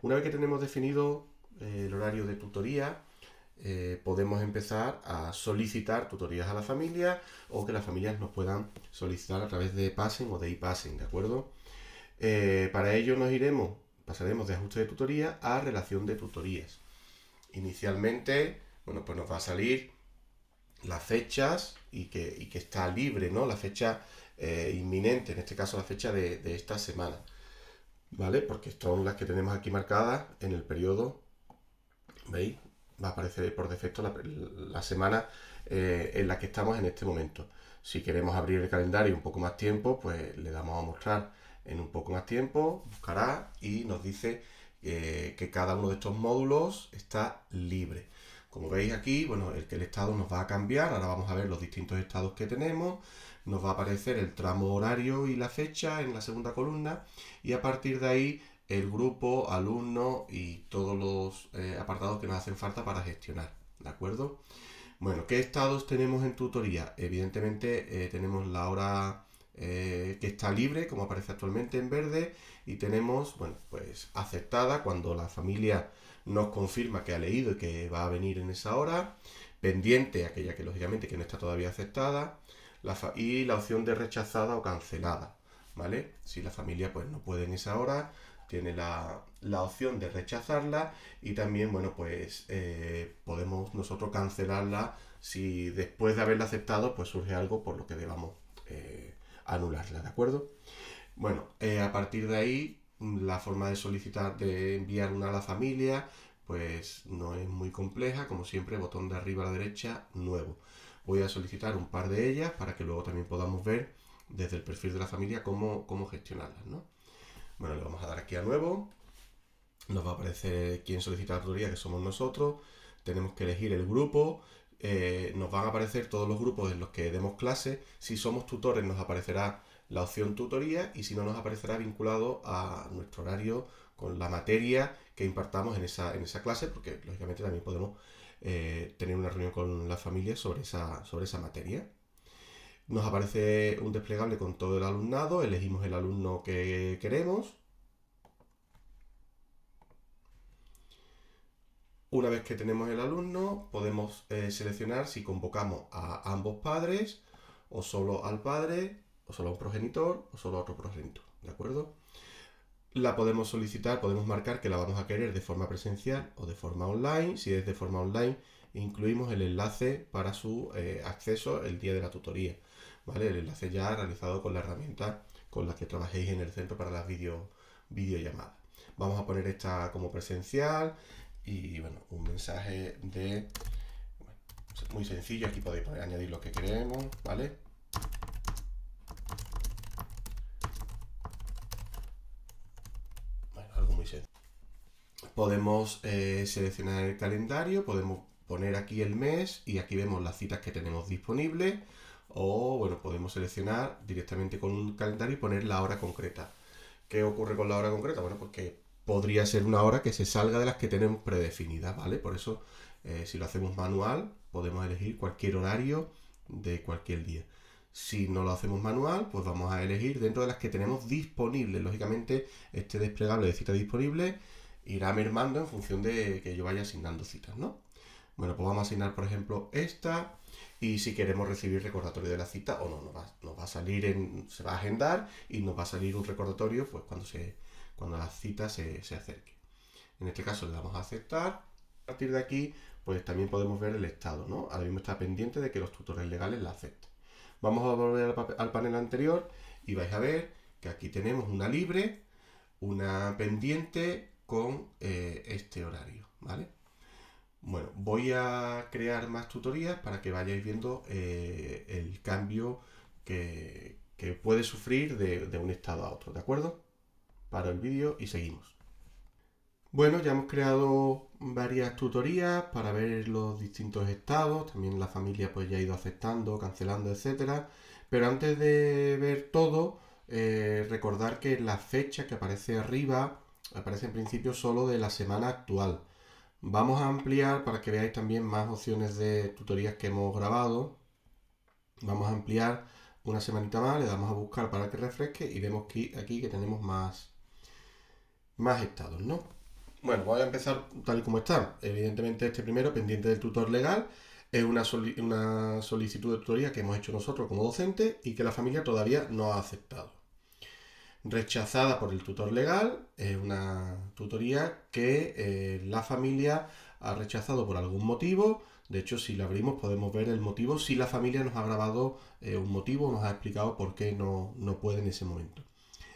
Una vez que tenemos definido eh, el horario de tutoría, eh, podemos empezar a solicitar tutorías a la familia o que las familias nos puedan solicitar a través de Passing o de ePassing, ¿de acuerdo? Eh, para ello nos iremos, pasaremos de ajuste de tutoría a relación de tutorías. Inicialmente, bueno, pues nos va a salir las fechas y que, está libre, ¿no? La fecha inminente, en este caso la fecha de esta semana. ¿vale? Porque son las que tenemos aquí marcadas en el periodo, ¿veis? Va a aparecer por defecto la, semana eh, en la que estamos en este momento. Si queremos abrir el calendario un poco más tiempo, pues le damos a mostrar en un poco más tiempo, buscará y nos dice eh, que cada uno de estos módulos está libre. Como veis aquí, bueno, el, el estado nos va a cambiar, ahora vamos a ver los distintos estados que tenemos, nos va a aparecer el tramo horario y la fecha en la segunda columna y a partir de ahí el grupo, alumno y todos los eh, apartados que nos hacen falta para gestionar, ¿de acuerdo? Bueno, ¿qué estados tenemos en tutoría? Evidentemente eh, tenemos la hora eh, que está libre, como aparece actualmente en verde, y tenemos, bueno, pues aceptada cuando la familia nos confirma que ha leído y que va a venir en esa hora, pendiente aquella que lógicamente que no está todavía aceptada, y la opción de rechazada o cancelada, ¿vale? Si la familia pues no puede en esa hora, tiene la, opción de rechazarla y también, bueno, pues eh, podemos nosotros cancelarla si después de haberla aceptado pues surge algo por lo que debamos eh, anularla, ¿de acuerdo? Bueno, eh, a partir de ahí la forma de solicitar, de enviar una a la familia, pues no es muy compleja, como siempre, botón de arriba a la derecha, nuevo. Voy a solicitar un par de ellas para que luego también podamos ver desde el perfil de la familia cómo, gestionarlas, ¿no? Bueno, le vamos a dar aquí a nuevo, nos va a aparecer quién solicita la tutoría, que somos nosotros, tenemos que elegir el grupo, eh, nos van a aparecer todos los grupos en los que demos clases. si somos tutores nos aparecerá la opción tutoría y si no nos aparecerá vinculado a nuestro horario con la materia que impartamos en esa, clase, porque lógicamente también podemos eh, tener una reunión con la familia sobre esa, sobre esa materia. Nos aparece un desplegable con todo el alumnado, elegimos el alumno que queremos. Una vez que tenemos el alumno, podemos eh, seleccionar si convocamos a ambos padres o solo al padre, o solo a un progenitor o solo a otro progenitor, ¿de acuerdo? La podemos solicitar, podemos marcar que la vamos a querer de forma presencial o de forma online. Si es de forma online, incluimos el enlace para su eh, acceso el día de la tutoría, ¿vale? El enlace ya realizado con la herramienta con la que trabajéis en el centro para las video, videollamadas. Vamos a poner esta como presencial y, bueno, un mensaje de... muy sencillo, aquí podéis añadir lo que queremos, ¿vale? Podemos eh, seleccionar el calendario, podemos poner aquí el mes y aquí vemos las citas que tenemos disponibles o bueno, podemos seleccionar directamente con un calendario y poner la hora concreta. ¿Qué ocurre con la hora concreta? Bueno, pues podría ser una hora que se salga de las que tenemos predefinidas, ¿vale? Por eso, eh, si lo hacemos manual, podemos elegir cualquier horario de cualquier día. Si no lo hacemos manual, pues vamos a elegir dentro de las que tenemos disponibles. Lógicamente, este desplegable de citas disponibles irá mermando en función de que yo vaya asignando citas, ¿no? Bueno, pues vamos a asignar, por ejemplo, esta y si queremos recibir recordatorio de la cita o no, nos va, a salir se va a agendar y nos va a salir un recordatorio pues cuando, se, cuando la cita se, acerque. En este caso le damos a aceptar. A partir de aquí, pues también podemos ver el estado, ¿no? Ahora mismo está pendiente de que los tutores legales la acepten. Vamos a volver al, panel anterior y vais a ver que aquí tenemos una libre, una pendiente con eh, este horario, ¿vale? Bueno, voy a crear más tutorías para que vayáis viendo eh, el cambio que, puede sufrir de, un estado a otro, ¿de acuerdo? Para el vídeo y seguimos. Bueno, ya hemos creado varias tutorías para ver los distintos estados, también la familia pues ya ha ido aceptando, cancelando, etcétera. Pero antes de ver todo, eh, recordar que la fecha que aparece arriba aparece en principio solo de la semana actual. Vamos a ampliar para que veáis también más opciones de tutorías que hemos grabado. Vamos a ampliar una semanita más, le damos a buscar para que refresque y vemos que aquí que tenemos más, más estados, ¿no? Bueno, voy a empezar tal y como está. Evidentemente este primero, pendiente del tutor legal, es una, solicitud de tutoría que hemos hecho nosotros como docentes y que la familia todavía no ha aceptado. Rechazada por el tutor legal, es una tutoría que eh, la familia ha rechazado por algún motivo. De hecho, si la abrimos podemos ver el motivo, si la familia nos ha grabado eh, un motivo, nos ha explicado por qué no puede en ese momento.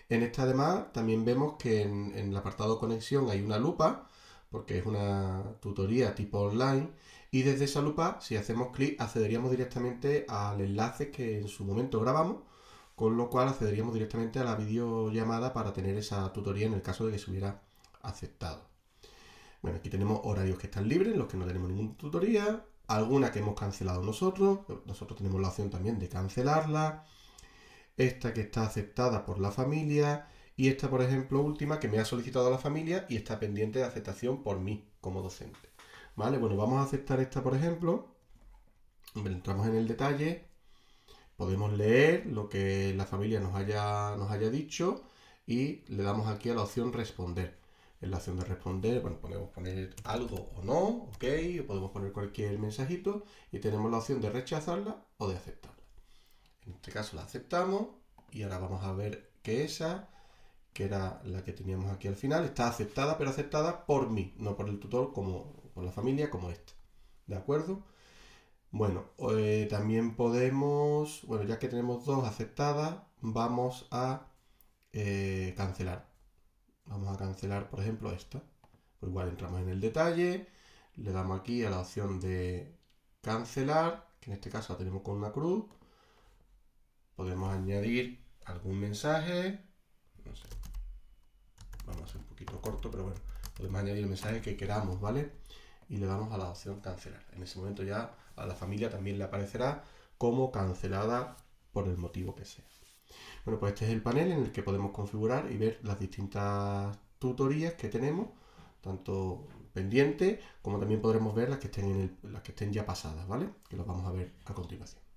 En esta además también vemos que en, el apartado conexión hay una lupa, porque es una tutoría tipo online, y desde esa lupa, si hacemos clic, accederíamos directamente al enlace que en su momento grabamos, con lo cual accederíamos directamente a la videollamada para tener esa tutoría en el caso de que se hubiera aceptado. Bueno, aquí tenemos horarios que están libres, en los que no tenemos ninguna tutoría, alguna que hemos cancelado nosotros, nosotros tenemos la opción también de cancelarla, esta que está aceptada por la familia y esta, por ejemplo, última que me ha solicitado la familia y está pendiente de aceptación por mí como docente. Vale, bueno, vamos a aceptar esta, por ejemplo. Entramos en el detalle. Podemos leer lo que la familia nos haya, nos haya dicho y le damos aquí a la opción responder. En la opción de responder, bueno, podemos poner algo o no, ok, o podemos poner cualquier mensajito y tenemos la opción de rechazarla o de aceptarla. En este caso la aceptamos y ahora vamos a ver que esa, que era la que teníamos aquí al final, está aceptada, pero aceptada por mí, no por el tutor, como por la familia, como esta. ¿De acuerdo? Bueno, eh, también podemos, bueno, ya que tenemos dos aceptadas, vamos a eh, cancelar. Vamos a cancelar, por ejemplo, esta. Pues igual entramos en el detalle, le damos aquí a la opción de cancelar, que en este caso la tenemos con una cruz, Podemos añadir algún mensaje. Vamos a hacer un poquito corto, pero bueno. Podemos añadir el mensaje que queramos, ¿vale? Y le damos a la opción cancelar. En ese momento ya a la familia también le aparecerá como cancelada por el motivo que sea. Bueno, pues este es el panel en el que podemos configurar y ver las distintas tutorías que tenemos, tanto pendientes como también podremos ver las que estén, las que estén ya pasadas, ¿vale? Que las vamos a ver a continuación.